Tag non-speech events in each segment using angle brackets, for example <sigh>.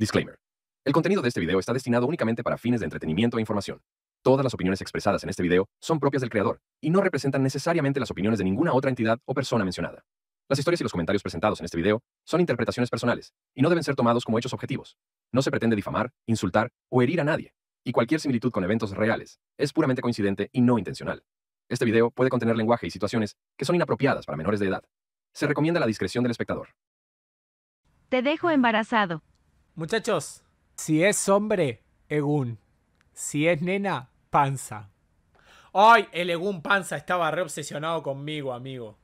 Disclaimer. El contenido de este video está destinado únicamente para fines de entretenimiento e información. Todas las opiniones expresadas en este video son propias del creador y no representan necesariamente las opiniones de ninguna otra entidad o persona mencionada. Las historias y los comentarios presentados en este video son interpretaciones personales y no deben ser tomados como hechos objetivos. No se pretende difamar, insultar o herir a nadie, y cualquier similitud con eventos reales es puramente coincidente y no intencional. Este video puede contener lenguaje y situaciones que son inapropiadas para menores de edad. Se recomienda la discreción del espectador. Te dejo embarazado. Muchachos. Si es hombre, Egun. Si es nena, panza. Ay, el Egun Panza estaba reobsesionado conmigo, amigo.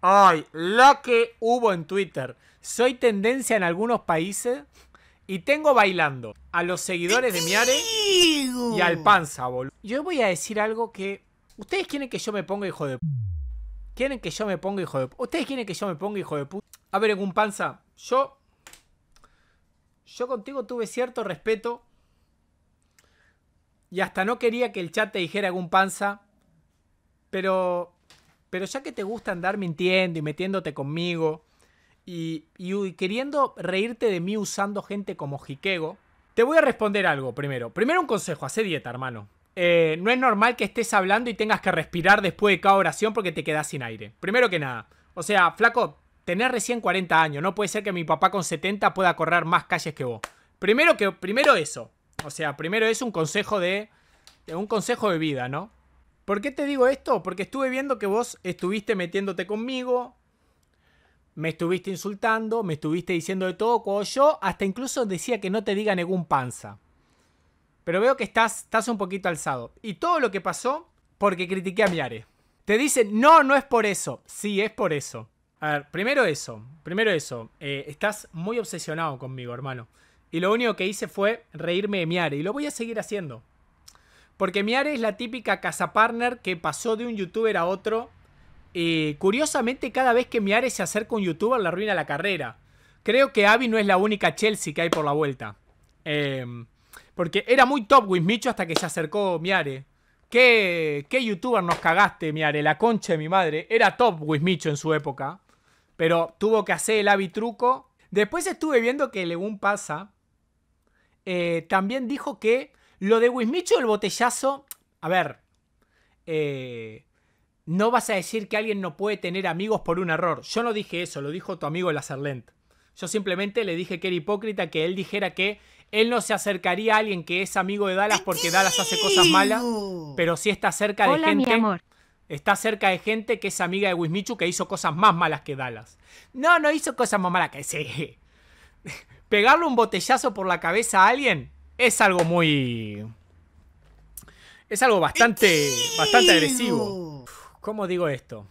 Ay, lo que hubo en Twitter. Soy tendencia en algunos países y tengo bailando a los seguidores de Miare y al Panza, boludo. Yo voy a decir algo que... Ustedes quieren que yo me ponga hijo de... Quieren que yo me ponga hijo de... Ustedes quieren que yo me ponga hijo de... A ver, Egun Panza, yo yo contigo tuve cierto respeto y hasta no quería que el chat te dijera algún panza, pero, pero ya que te gusta andar mintiendo y metiéndote conmigo y, y queriendo reírte de mí usando gente como Jikego te voy a responder algo primero. Primero un consejo, hace dieta, hermano. Eh, no es normal que estés hablando y tengas que respirar después de cada oración porque te quedas sin aire. Primero que nada. O sea, flaco, Tenés recién 40 años, no puede ser que mi papá con 70 pueda correr más calles que vos. Primero que primero eso. O sea, primero es un consejo de, un consejo de vida, ¿no? ¿Por qué te digo esto? Porque estuve viendo que vos estuviste metiéndote conmigo, me estuviste insultando, me estuviste diciendo de todo, cuando yo hasta incluso decía que no te diga ningún panza. Pero veo que estás, estás un poquito alzado. Y todo lo que pasó porque critiqué a Miare. Te dicen, no, no es por eso. Sí, es por eso. A ver, primero eso, primero eso. Eh, estás muy obsesionado conmigo, hermano. Y lo único que hice fue reírme de Miare. Y lo voy a seguir haciendo. Porque Miare es la típica casa partner que pasó de un youtuber a otro. Y curiosamente, cada vez que Miare se acerca a un youtuber, le arruina la carrera. Creo que Avi no es la única Chelsea que hay por la vuelta. Em, porque era muy top Wismicho hasta que se acercó Miare. ¿Qué, ¿Qué youtuber nos cagaste, Miare? La concha de mi madre. Era top Wismicho en su época. Pero tuvo que hacer el truco. Después estuve viendo que Legún pasa. Eh, también dijo que lo de Wismicho, el botellazo. A ver. Eh, no vas a decir que alguien no puede tener amigos por un error. Yo no dije eso, lo dijo tu amigo Lazarlent. Yo simplemente le dije que era hipócrita que él dijera que él no se acercaría a alguien que es amigo de Dallas porque Dallas hace cosas malas, pero sí está cerca de gente Está cerca de gente que es amiga de Wismichu que hizo cosas más malas que Dallas. No, no hizo cosas más malas que ese. <laughs> Pegarle un botellazo por la cabeza a alguien es algo muy... Es algo bastante, bastante agresivo. ¿Cómo digo esto?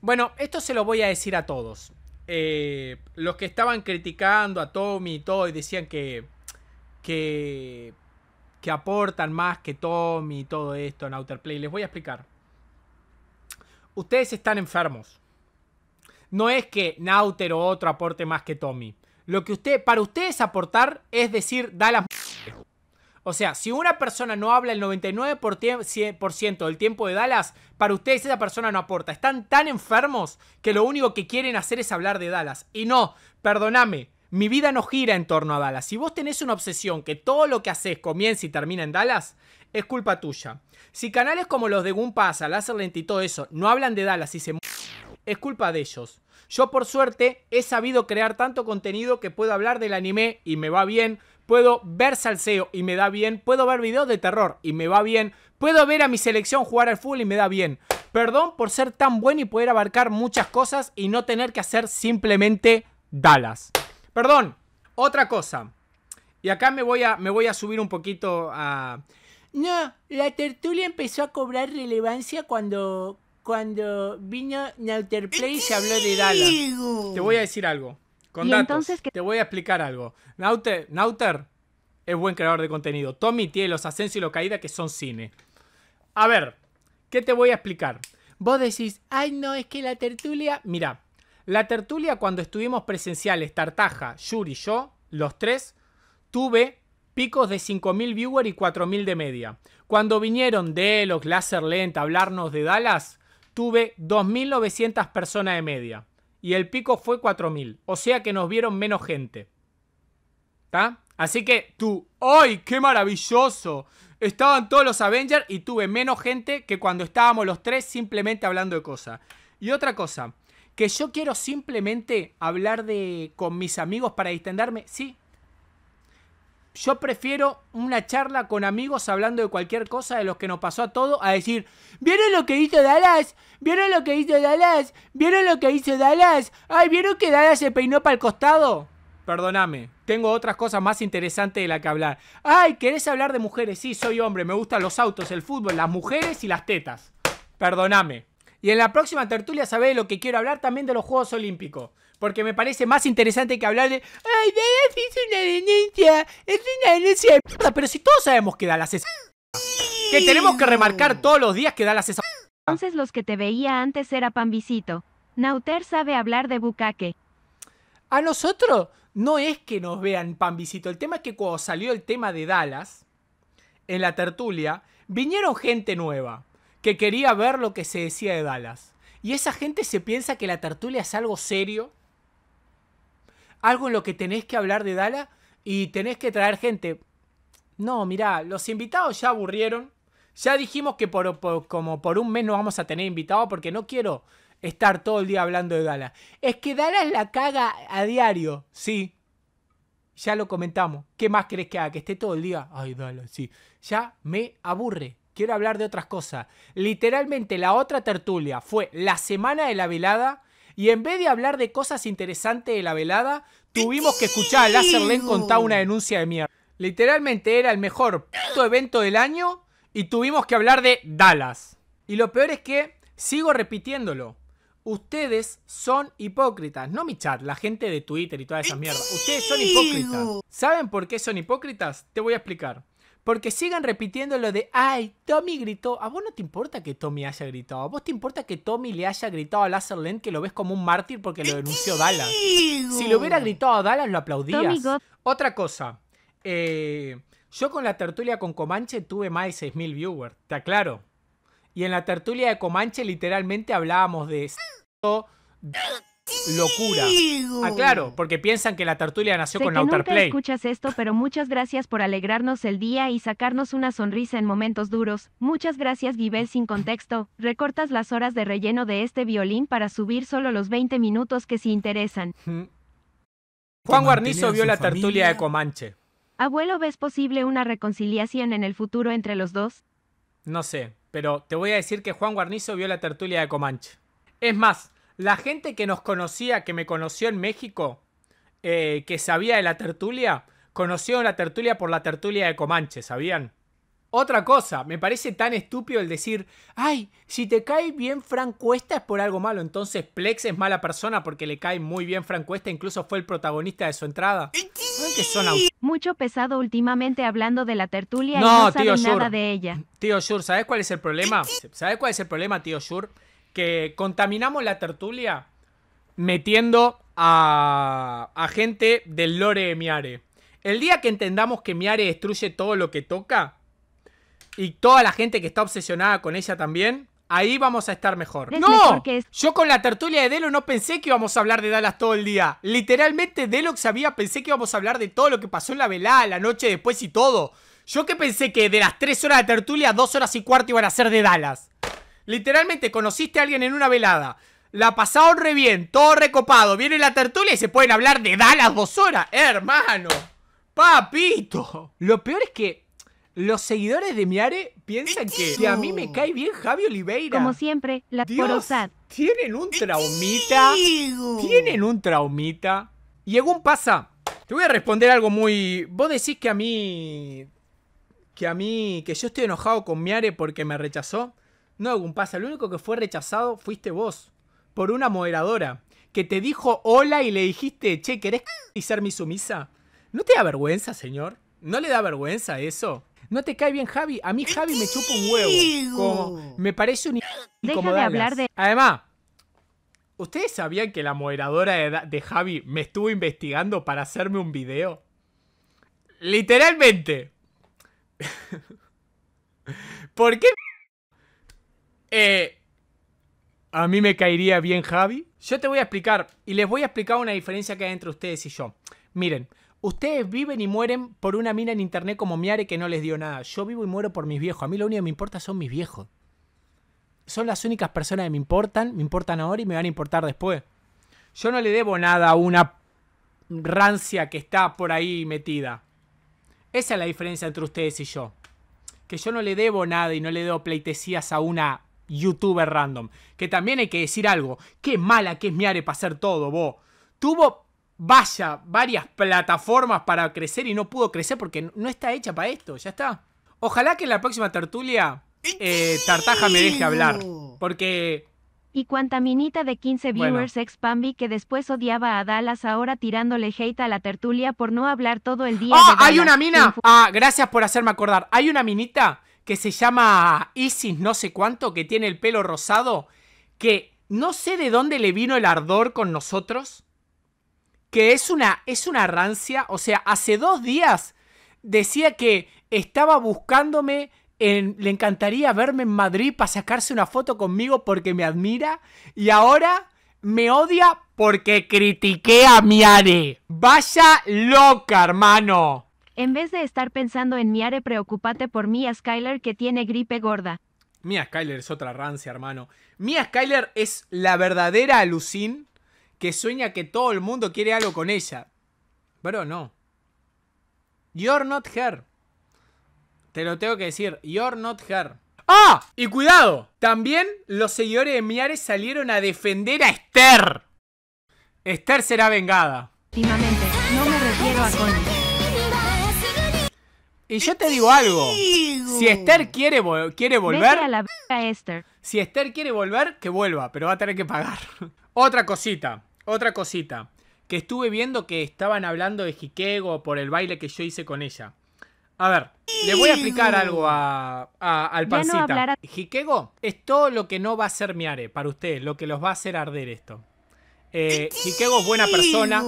Bueno, esto se lo voy a decir a todos. Eh, los que estaban criticando a Tommy y todo y decían que, que, que aportan más que Tommy y todo esto en Outer Play, les voy a explicar ustedes están enfermos. No es que Nauter o otro aporte más que Tommy. Lo que usted, para ustedes aportar es decir, Dallas. O sea, si una persona no habla el 99% del tiempo de Dallas, para ustedes esa persona no aporta. Están tan enfermos que lo único que quieren hacer es hablar de Dallas. Y no, perdóname, mi vida no gira en torno a Dallas. Si vos tenés una obsesión que todo lo que haces comienza y termina en Dallas, es culpa tuya. Si canales como los de Gunpasa, Laserlent y todo eso no hablan de Dallas y se es culpa de ellos. Yo por suerte he sabido crear tanto contenido que puedo hablar del anime y me va bien, puedo ver salseo y me da bien, puedo ver videos de terror y me va bien, puedo ver a mi selección jugar al fútbol y me da bien. Perdón por ser tan bueno y poder abarcar muchas cosas y no tener que hacer simplemente Dallas. Perdón, otra cosa. Y acá me voy a, me voy a subir un poquito a... No, la tertulia empezó a cobrar relevancia cuando, cuando vino Play y se habló de Dala. Te voy a decir algo. Con datos, te voy a explicar algo. Nauter, es buen creador de contenido. Tommy tiene los ascensos y los caídas que son cine. A ver, ¿qué te voy a explicar? Vos decís, ay no, es que la tertulia... Mira, la tertulia cuando estuvimos presenciales, Tartaja, Yuri y yo, los tres, tuve picos de 5.000 viewers y 4.000 de media. Cuando vinieron de los Laser Lent a hablarnos de Dallas, tuve 2.900 personas de media. Y el pico fue 4.000. O sea que nos vieron menos gente. ¿Está? Así que tú, ¡ay, qué maravilloso! Estaban todos los Avengers y tuve menos gente que cuando estábamos los tres simplemente hablando de cosas. Y otra cosa, que yo quiero simplemente hablar de con mis amigos para distenderme, sí, yo prefiero una charla con amigos hablando de cualquier cosa de los que nos pasó a todo a decir, ¿vieron lo que hizo Dallas? ¿Vieron lo que hizo Dallas? ¿Vieron lo que hizo Dallas? Ay, ¿vieron que Dallas se peinó para el costado? Perdóname, tengo otras cosas más interesantes de la que hablar. Ay, ¿querés hablar de mujeres? Sí, soy hombre, me gustan los autos, el fútbol, las mujeres y las tetas. Perdóname. Y en la próxima tertulia sabéis lo que quiero hablar también de los Juegos Olímpicos porque me parece más interesante que hablar de ¡Ay, Dallas es una denuncia! ¡Es una denuncia de puta. Pero si todos sabemos que Dallas es... Que tenemos que remarcar todos los días que Dallas es... Entonces los que te veía antes era Pambisito. Nauter sabe hablar de bucaque. A nosotros no es que nos vean Pambisito. El tema es que cuando salió el tema de Dallas, en la tertulia, vinieron gente nueva que quería ver lo que se decía de Dallas. Y esa gente se piensa que la tertulia es algo serio algo en lo que tenés que hablar de Dala y tenés que traer gente. No, mirá, los invitados ya aburrieron. Ya dijimos que por, como por un mes no vamos a tener invitados porque no quiero estar todo el día hablando de Dala. Es que Dala la caga a diario, sí. Ya lo comentamos. ¿Qué más crees que haga? Que esté todo el día. Ay, Dala, sí. Ya me aburre. Quiero hablar de otras cosas. Literalmente la otra tertulia fue la semana de la velada y en vez de hablar de cosas interesantes de la velada, tuvimos que escuchar a Len contar una denuncia de mierda. Literalmente era el mejor evento del año y tuvimos que hablar de Dallas. Y lo peor es que sigo repitiéndolo. Ustedes son hipócritas. No mi chat, la gente de Twitter y toda esa mierda. Ustedes son hipócritas. ¿Saben por qué son hipócritas? Te voy a explicar. Porque sigan repitiendo lo de, ay, Tommy gritó. A vos no te importa que Tommy haya gritado. A vos te importa que Tommy le haya gritado a Lazerland que lo ves como un mártir porque lo denunció Dallas. Si le hubiera gritado a Dallas, lo aplaudías. Otra cosa. Eh, yo con la tertulia con Comanche tuve más de 6.000 viewers, te aclaro. Y en la tertulia de Comanche literalmente hablábamos de ¡Ah! locura. Ah, claro, porque piensan que la tertulia nació con que escuchas esto, pero muchas gracias por alegrarnos el día y sacarnos una sonrisa en momentos duros. Muchas gracias, Gibel sin contexto. Recortas las horas de relleno de este violín para subir solo los 20 minutos que si interesan. <laughs> Juan Guarnizo vio la tertulia de Comanche. Abuelo, ¿ves posible una reconciliación en el futuro entre los dos? No sé, pero te voy a decir que Juan Guarnizo vio la tertulia de Comanche. Es más, la gente que nos conocía, que me conoció en México, eh, que sabía de la tertulia, conoció la tertulia por la tertulia de Comanche, ¿sabían? Otra cosa, me parece tan estúpido el decir, ay, si te cae bien Frank Cuesta es por algo malo, entonces Plex es mala persona porque le cae muy bien Frank Cuesta, incluso fue el protagonista de su entrada. ¡Eh, Mucho pesado últimamente hablando de la tertulia y no nada de ella. Tío Shur, ¿sabes cuál es el problema? ¡Eh, ¿Sabes cuál es el problema, tío Shur? que contaminamos la tertulia metiendo a, gente del lore de Miare. El día que entendamos que Miare destruye todo lo que toca y toda la gente que está obsesionada con ella también, ahí vamos a estar mejor. ¡No! Yo con la tertulia de Delo no pensé que íbamos a hablar de Dallas todo el día. Literalmente Delo sabía, pensé que íbamos a hablar de todo lo que pasó en la velada, la noche después y todo. Yo que pensé que de las 3 horas de tertulia, dos horas y cuarto iban a ser de Dallas. Literalmente conociste a alguien en una velada. La pasaron re bien, todo recopado. Viene la tertulia y se pueden hablar de Dallas dos horas. Hermano, papito. Lo peor es que los seguidores de Miare piensan que, a mí me cae bien Javi Oliveira. Como siempre, la Tienen un traumita. Tienen un traumita. Y Egun pasa. Te voy a responder algo muy. Vos decís que a mí. Que a mí. Que yo estoy enojado con Miare porque me rechazó. No, pasa? lo único que fue rechazado fuiste vos. Por una moderadora. Que te dijo hola y le dijiste, che, ¿querés <laughs> y ser mi sumisa? ¿No te da vergüenza, señor? ¿No le da vergüenza eso? ¿No te cae bien Javi? A mí Javi me chupa un huevo. me parece un... Deja de hablar de... Además, ¿ustedes sabían que la moderadora de, de Javi me estuvo investigando para hacerme un video? Literalmente. <laughs> ¿Por qué eh, a mí me caería bien Javi. Yo te voy a explicar, y les voy a explicar una diferencia que hay entre ustedes y yo. Miren, ustedes viven y mueren por una mina en internet como Miare que no les dio nada. Yo vivo y muero por mis viejos. A mí lo único que me importa son mis viejos. Son las únicas personas que me importan, me importan ahora y me van a importar después. Yo no le debo nada a una rancia que está por ahí metida. Esa es la diferencia entre ustedes y yo. Que yo no le debo nada y no le debo pleitesías a una youtuber random. Que también hay que decir algo. Qué mala que es Miare para hacer todo, vos. Tuvo, vaya, varias plataformas para crecer y no pudo crecer porque no está hecha para esto, ya está. Ojalá que en la próxima tertulia eh, Tartaja me deje hablar. Porque y cuanta minita de 15 viewers ex Pambi que después odiaba a Dallas ahora tirándole hate a la tertulia por no hablar todo el día. Ah, hay una mina! Ah, gracias por hacerme acordar. Hay una minita que se llama Isis no sé cuánto, que tiene el pelo rosado, que no sé de dónde le vino el ardor con nosotros, que es una, es una rancia, o sea, hace dos días decía que estaba buscándome, en, le encantaría verme en Madrid para sacarse una foto conmigo porque me admira, y ahora me odia porque critiqué a mi Miare. Vaya loca, hermano. En vez de estar pensando en Miare Preocupate por Mia Skyler que tiene gripe gorda. Mia Skyler es otra rancia, hermano. Mia Skyler es la verdadera alucin que sueña que todo el mundo quiere algo con ella. Pero no. You're not her. Te lo tengo que decir. You're not her. ¡Ah! Y cuidado. También los seguidores de Miare salieron a defender a Esther. Esther será vengada. Últimamente, no me refiero a y yo te digo algo. Si Esther quiere, quiere volver. Si Esther quiere volver, que vuelva, pero va a tener que pagar. <laughs> otra cosita, otra cosita. Que estuve viendo que estaban hablando de Hikego por el baile que yo hice con ella. A ver, le voy a explicar algo a, al pancita. es todo lo que no va a ser miare para ustedes, lo que los va a hacer arder esto. Eh, Hikego es buena persona.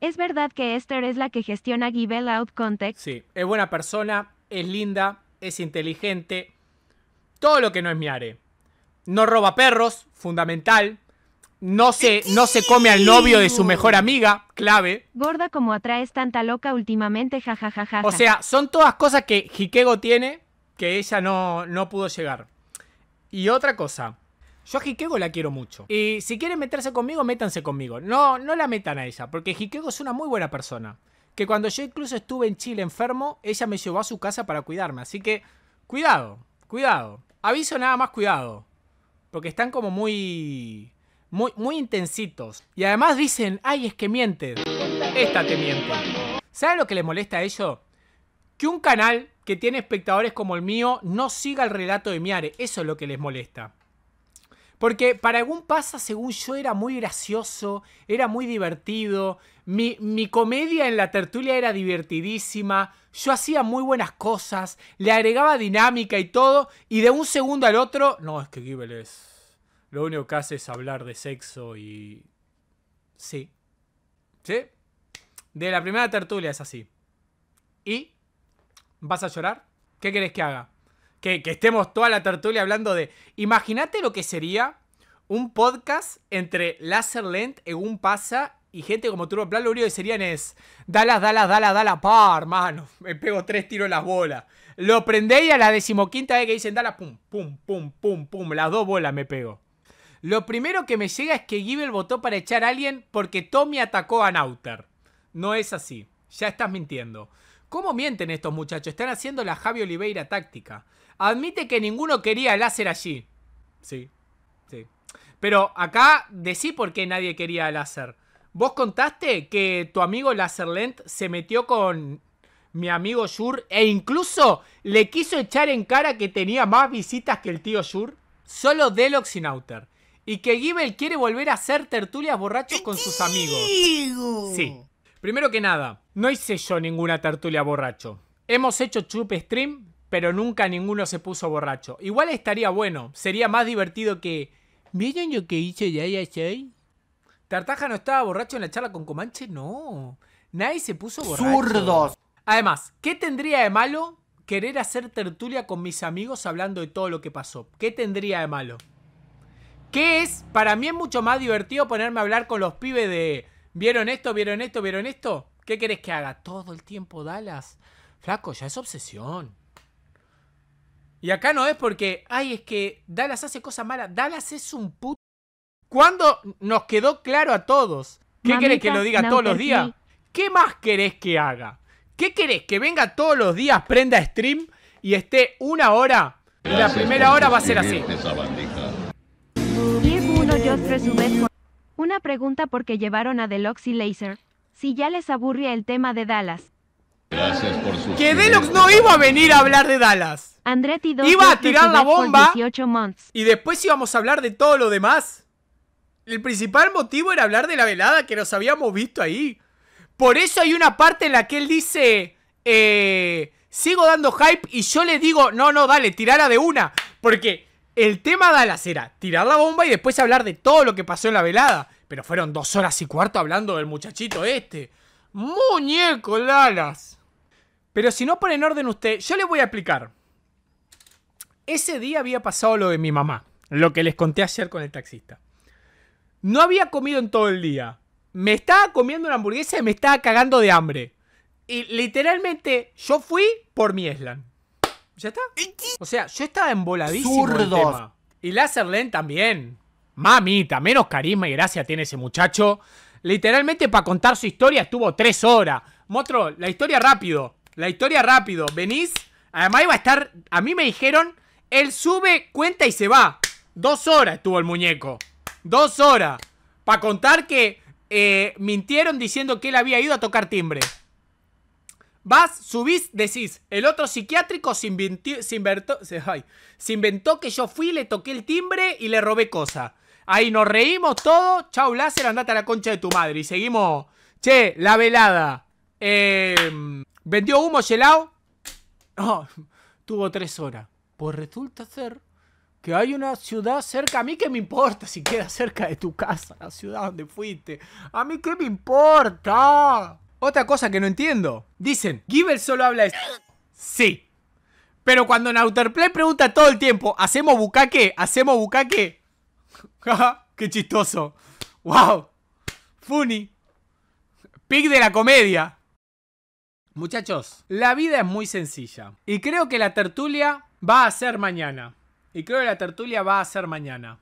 Es verdad que Esther es la que gestiona Gibel Out Context. Sí, es buena persona, es linda, es inteligente. Todo lo que no es Miare. No roba perros, fundamental. No se, no se come al novio de su mejor amiga, clave. Gorda como atraes tanta loca últimamente, jajajaja. O sea, son todas cosas que Hikego tiene que ella no, no pudo llegar. Y otra cosa, yo a Hikego la quiero mucho. Y si quieren meterse conmigo, métanse conmigo. No, no la metan a ella, porque Hikego es una muy buena persona. Que cuando yo incluso estuve en Chile enfermo, ella me llevó a su casa para cuidarme. Así que, cuidado, cuidado. Aviso nada más cuidado. Porque están como muy... Muy, muy intensitos. Y además dicen, ay, es que mientes Esta te miente. ¿Saben lo que les molesta a ellos? Que un canal que tiene espectadores como el mío no siga el relato de Miare. Eso es lo que les molesta. Porque para algún pasa, según yo, era muy gracioso, era muy divertido. Mi, comedia en la tertulia era divertidísima. Yo hacía muy buenas cosas, le agregaba dinámica y todo. Y de un segundo al otro, no, es que Gibel es. Lo único que hace es hablar de sexo y. Sí. ¿Sí? De la primera tertulia es así. ¿Y? ¿Vas a llorar? ¿Qué querés que haga? que, estemos toda la tertulia hablando de. Imagínate lo que sería un podcast entre Lent, Egun Pasa y gente como Turbo Plan. Lo único que serían es. Dalas, dalas, dalas, dalas, par, hermano. Me pego tres tiros en las bolas. Lo y a la decimoquinta vez que dicen dalas, pum, pum, pum, pum, pum. Las dos bolas me pego. Lo primero que me llega es que Gibbel votó para echar a alguien porque Tommy atacó a Nauter. No es así. Ya estás mintiendo. ¿Cómo mienten estos muchachos? Están haciendo la Javi Oliveira táctica. Admite que ninguno quería láser allí. Sí, sí. Pero acá decí por qué nadie quería el láser. Vos contaste que tu amigo LáserLent se metió con mi amigo Shur e incluso le quiso echar en cara que tenía más visitas que el tío Shur. Solo del y Y que Gibel quiere volver a hacer tertulias borrachos con sus amigos. Sí. Primero que nada, no hice yo ninguna tertulia borracho. Hemos hecho chup stream, pero nunca ninguno se puso borracho. Igual estaría bueno, sería más divertido que... miren lo que hice ya, ya, ya? ¿Tartaja no estaba borracho en la charla con Comanche? No. Nadie se puso borracho. ¡Zurdos! Además, ¿qué tendría de malo querer hacer tertulia con mis amigos hablando de todo lo que pasó? ¿Qué tendría de malo? ¿Qué es? Para mí es mucho más divertido ponerme a hablar con los pibes de... ¿Vieron esto? ¿Vieron esto? ¿Vieron esto? ¿Qué querés que haga? Todo el tiempo, Dallas. Flaco, ya es obsesión. Y acá no es porque, ay, es que Dallas hace cosas malas. Dallas es un puto. Cuando nos quedó claro a todos? ¿Qué querés que lo diga todos los días? ¿Qué más querés que haga? ¿Qué querés? ¿Que venga todos los días, prenda stream y esté una hora? la primera hora va a ser así. Una pregunta porque llevaron a Deluxe y Laser. Si ya les aburría el tema de Dallas, que Deluxe no iba a venir a hablar de Dallas. iba a tirar la bomba. Y después íbamos a hablar de todo lo demás. El principal motivo era hablar de la velada que nos habíamos visto ahí. Por eso hay una parte en la que él dice. Eh, sigo dando hype y yo le digo, no, no, dale, tirala de una. Porque el tema de Dallas era tirar la bomba y después hablar de todo lo que pasó en la velada. Pero fueron dos horas y cuarto hablando del muchachito este. Muñeco Dallas. Pero si no en orden usted, yo le voy a explicar. Ese día había pasado lo de mi mamá, lo que les conté ayer con el taxista. No había comido en todo el día. Me estaba comiendo una hamburguesa y me estaba cagando de hambre. Y literalmente yo fui por mi Eslan. ¿Ya está? O sea, yo estaba emboladísimo el tema. Y también. Mamita, menos carisma y gracia tiene ese muchacho. Literalmente para contar su historia estuvo tres horas. Motro, la historia rápido. La historia rápido. Venís. Además iba a estar... A mí me dijeron... Él sube, cuenta y se va. Dos horas estuvo el muñeco. Dos horas. Para contar que eh, mintieron diciendo que él había ido a tocar timbre. Vas, subís, decís. El otro psiquiátrico se, inventó, se, inventó, que yo fui, le toqué el timbre y le robé cosas. Ahí nos reímos todo. Chau, láser, andate a la concha de tu madre. Y seguimos. Che, la velada. Eh. ¿Vendió humo gelado? No, <laughs> tuvo tres horas. Pues resulta ser que hay una ciudad cerca. A mí que me importa si queda cerca de tu casa, la ciudad donde fuiste. A mí qué me importa. Otra cosa que no entiendo. Dicen, Givel solo habla esto. Sí. Pero cuando Nauterplay pregunta todo el tiempo, ¿hacemos bucaque? ¿Hacemos bucaque? <laughs> ¡Qué chistoso! ¡Wow! Funny. Pig de la comedia. Muchachos, la vida es muy sencilla. Y creo que la tertulia va a ser mañana. Y creo que la tertulia va a ser mañana.